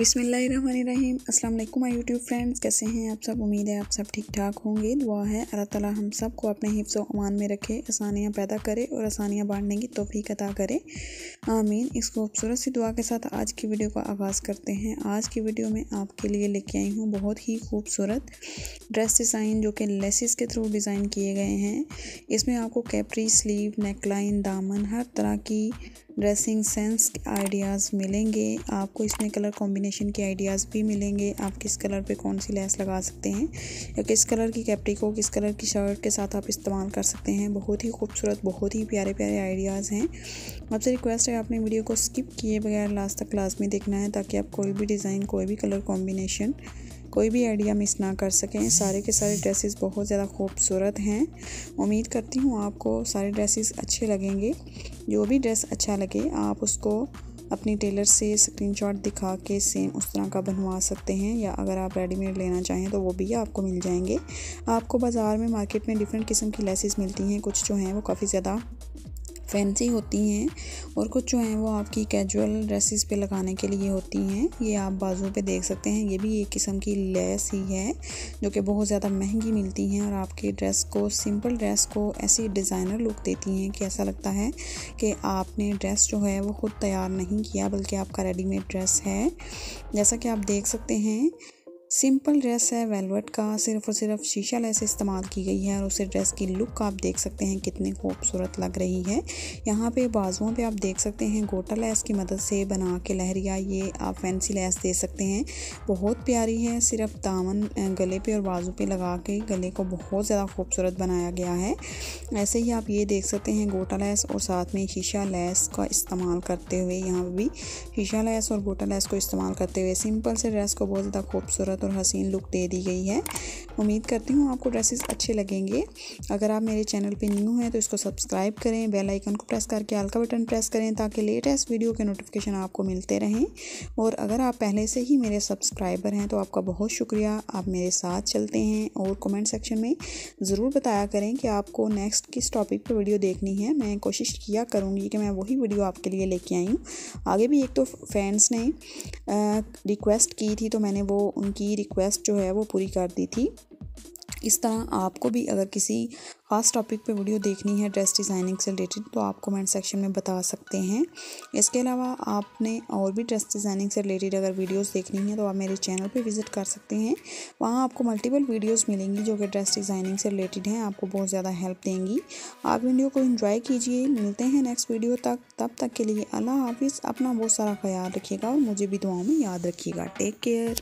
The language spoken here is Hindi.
बिसमीम अल्लाम वालेकुम यूट्यूब फ्रेंड्स कैसे हैं आप सब उम्मीद है आप सब ठीक ठाक होंगे दुआ है अल्लाह ताला हम सब को अपने हिफ्स अमान में रखे आसानियाँ पैदा करे और आसानियाँ बांटने की तोफीक अदा करे आमीन इस खूबसूरत सी दुआ के साथ आज की वीडियो का आगाज़ करते हैं आज की वीडियो में आपके लिए लेके आई हूँ बहुत ही खूबसूरत ड्रेस डिज़ाइन जो कि लेसिस के थ्रू डिज़ाइन किए गए हैं इसमें आपको कैपरी स्लीव नेकलाइन दामन हर तरह की ड्रेसिंग सेंस के आइडियाज़ मिलेंगे आपको इसमें कलर कॉम्बिनेशन के आइडियाज़ भी मिलेंगे आप किस कलर पे कौन सी लेस लगा सकते हैं या किस कलर की कैप्टी को किस कलर की शर्ट के साथ आप इस्तेमाल कर सकते हैं बहुत ही खूबसूरत बहुत ही प्यारे प्यारे आइडियाज़ हैं आपसे रिक्वेस्ट है आपने वीडियो को स्किप किए बगैर लास्ट तक लाजमी देखना है ताकि आप कोई भी डिज़ाइन कोई भी कलर कॉम्बिनेशन कोई भी आइडिया मिस ना कर सकें सारे के सारे ड्रेसेस बहुत ज़्यादा खूबसूरत हैं उम्मीद करती हूँ आपको सारे ड्रेसेस अच्छे लगेंगे जो भी ड्रेस अच्छा लगे आप उसको अपनी टेलर से स्क्रीनशॉट दिखा के सेम उस तरह का बनवा सकते हैं या अगर आप रेडीमेड लेना चाहें तो वो भी आपको मिल जाएंगे आपको बाज़ार में मार्केट में डिफरेंट किस्म की लेसेस मिलती हैं कुछ जो हैं वो काफ़ी ज़्यादा फैंसी होती हैं और कुछ जो हैं वो आपकी कैजुअल ड्रेसेस पे लगाने के लिए होती हैं ये आप बाजू पे देख सकते हैं ये भी एक किस्म की लेस ही है जो कि बहुत ज़्यादा महंगी मिलती हैं और आपके ड्रेस को सिंपल ड्रेस को ऐसी डिज़ाइनर लुक देती हैं कि ऐसा लगता है कि आपने ड्रेस जो है वो खुद तैयार नहीं किया बल्कि आपका रेडीमेड ड्रेस है जैसा कि आप देख सकते हैं सिंपल ड्रेस है वेलवेट का सिर्फ और सिर्फ शीशा लेस इस्तेमाल की गई है और उसे ड्रेस की लुक आप देख सकते हैं कितनी खूबसूरत लग रही है यहाँ पे बाजुओं पे आप देख सकते हैं गोटा लेस की मदद से बना के लहरिया ये आप फैंसी लेस दे सकते हैं बहुत प्यारी है सिर्फ दामन गले पे और बाजू पे लगा के गले को बहुत ज़्यादा खूबसूरत बनाया गया है ऐसे ही आप ये देख सकते हैं गोटा लेस और साथ में शीशा लेस का इस्तेमाल करते हुए यहाँ भी शीशा लेस और गोटा लेस को इस्तेमाल करते हुए सिंपल से ड्रेस को बहुत ज़्यादा खूबसूरत खूबसूरत और हसीन लुक दे दी गई है उम्मीद करती हूँ आपको ड्रेसेस अच्छे लगेंगे अगर आप मेरे चैनल पे न्यू हैं तो इसको सब्सक्राइब करें बेल आइकन को प्रेस करके आल का बटन प्रेस करें ताकि लेटेस्ट वीडियो के नोटिफिकेशन आपको मिलते रहें और अगर आप पहले से ही मेरे सब्सक्राइबर हैं तो आपका बहुत शुक्रिया आप मेरे साथ चलते हैं और कमेंट सेक्शन में ज़रूर बताया करें कि आपको नेक्स्ट किस टॉपिक पर वीडियो देखनी है मैं कोशिश किया करूँगी कि मैं वही वीडियो आपके लिए लेके आई हूँ आगे भी एक तो फैंस ने रिक्वेस्ट की थी तो मैंने वो उनकी की रिक्वेस्ट जो है वो पूरी कर दी थी इस तरह आपको भी अगर किसी ख़ास टॉपिक पे वीडियो देखनी है ड्रेस डिज़ाइनिंग से रिलेटेड तो आप कमेंट सेक्शन में बता सकते हैं इसके अलावा आपने और भी ड्रेस डिज़ाइनिंग से रिलेटेड अगर वीडियोस देखनी है तो आप मेरे चैनल पे विज़िट कर सकते हैं वहाँ आपको मल्टीपल वीडियोस मिलेंगी जो कि ड्रेस डिज़ाइनिंग से रिलेटेड हैं आपको बहुत ज़्यादा हेल्प देंगी आप वीडियो को इन्जॉय कीजिए मिलते हैं नेक्स्ट वीडियो तक तब तक के लिए अल्लाह हाफिज़ अपना बहुत सारा ख्याल रखिएगा और मुझे भी दुआओं में याद रखिएगा टेक केयर